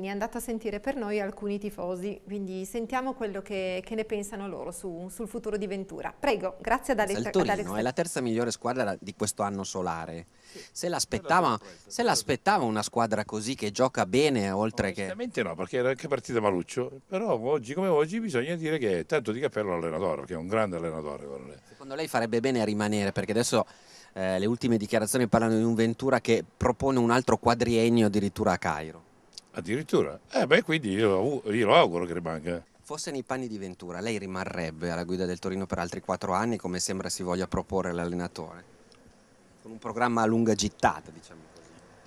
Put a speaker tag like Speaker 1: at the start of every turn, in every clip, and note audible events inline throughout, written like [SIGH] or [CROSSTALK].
Speaker 1: è andata a sentire per noi alcuni tifosi, quindi sentiamo quello che, che ne pensano loro su, sul futuro di Ventura. Prego, grazie ad Alex. Il Torino ad è la terza migliore squadra di questo anno solare. Sì. Se l'aspettava, una squadra così che gioca bene oltre
Speaker 2: che... no, perché era anche partita Maluccio, però oggi come oggi bisogna dire che è tanto di cappello all'allenatore, che è un grande allenatore. Lei. Secondo lei farebbe bene a rimanere, perché adesso eh, le ultime
Speaker 1: dichiarazioni parlano di un Ventura che propone un altro quadriennio addirittura a Cairo. Addirittura? Eh
Speaker 2: beh, quindi io glielo uh, auguro che rimanga.
Speaker 1: Fosse nei panni di Ventura, lei rimarrebbe alla guida del Torino per altri quattro anni, come sembra si voglia proporre l'allenatore? Con un programma a lunga gittata, diciamo.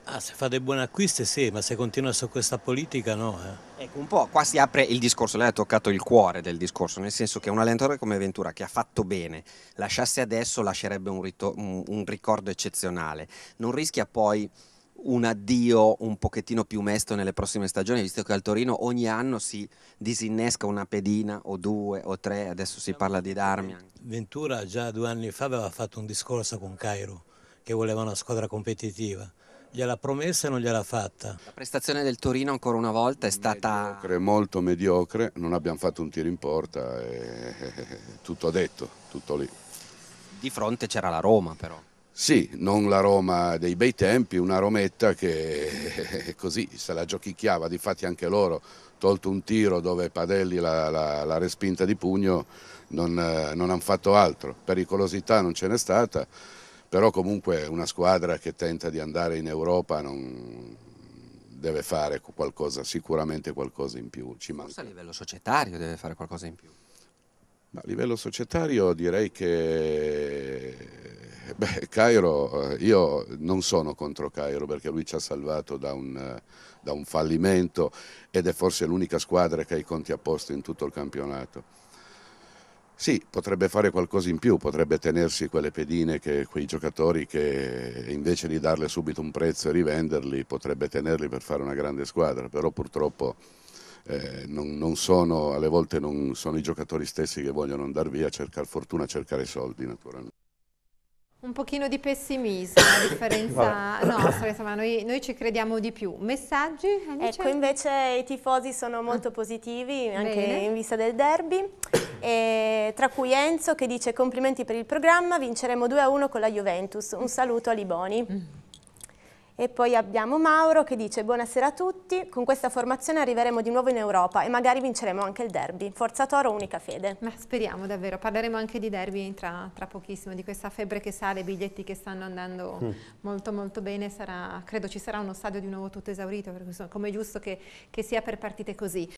Speaker 1: Ah, se fa dei buoni acquisti sì, ma se continua su questa politica no. Eh. Ecco, un po' qua si apre il discorso, lei ha toccato il cuore del discorso, nel senso che un allenatore come Ventura che ha fatto bene, lasciasse adesso lascerebbe un, un, un ricordo eccezionale, non rischia poi un addio un pochettino più mesto nelle prossime stagioni, visto che al Torino ogni anno si disinnesca una pedina o due o tre, adesso si parla di Darmian. Ventura già due anni fa aveva fatto un discorso con Cairo che voleva una squadra competitiva. Gliela promessa e non gliela fatta. La prestazione del Torino ancora una volta è stata...
Speaker 2: Mediocre, molto mediocre, non abbiamo fatto un tiro in porta, e... [LAUGHS] tutto detto, tutto lì.
Speaker 1: Di fronte c'era la Roma
Speaker 2: però. Sì, non la Roma dei bei tempi, una Rometta che [LAUGHS] così se la giochicchiava, difatti anche loro, tolto un tiro dove Padelli l'ha respinta di pugno, non, non hanno fatto altro, pericolosità non ce n'è stata, però comunque una squadra che tenta di andare in Europa non, deve fare qualcosa, sicuramente qualcosa in più. Ci Forse a livello societario deve fare qualcosa in più. Ma a livello societario direi che Beh, Cairo, eh, io non sono contro Cairo perché lui ci ha salvato da un, eh, da un fallimento ed è forse l'unica squadra che ha i conti a posto in tutto il campionato. Sì, potrebbe fare qualcosa in più, potrebbe tenersi quelle pedine, che, quei giocatori che invece di darle subito un prezzo e rivenderli, potrebbe tenerli per fare una grande squadra, però purtroppo eh, non, non sono, alle volte non sono i giocatori stessi che vogliono andare via a cercare fortuna, a cercare soldi naturalmente
Speaker 1: un pochino di pessimismo a [COUGHS] differenza [COUGHS] nostra, insomma noi, noi, ci crediamo di più. Messaggi? Alice? Ecco invece i tifosi sono molto positivi ah. anche Bene. in vista del derby, e, tra cui Enzo che dice complimenti per il programma, vinceremo 2-1 con la Juventus, un saluto a Liboni. Mm. E poi abbiamo Mauro che dice buonasera a tutti, con questa formazione arriveremo di nuovo in Europa e magari vinceremo anche il derby. Forza Toro, unica fede. Ma speriamo davvero, parleremo anche di derby tra, tra pochissimo, di questa febbre che sale, biglietti che stanno andando mm. molto molto bene, sarà, credo ci sarà uno stadio di nuovo tutto esaurito, come è giusto che, che sia per partite così.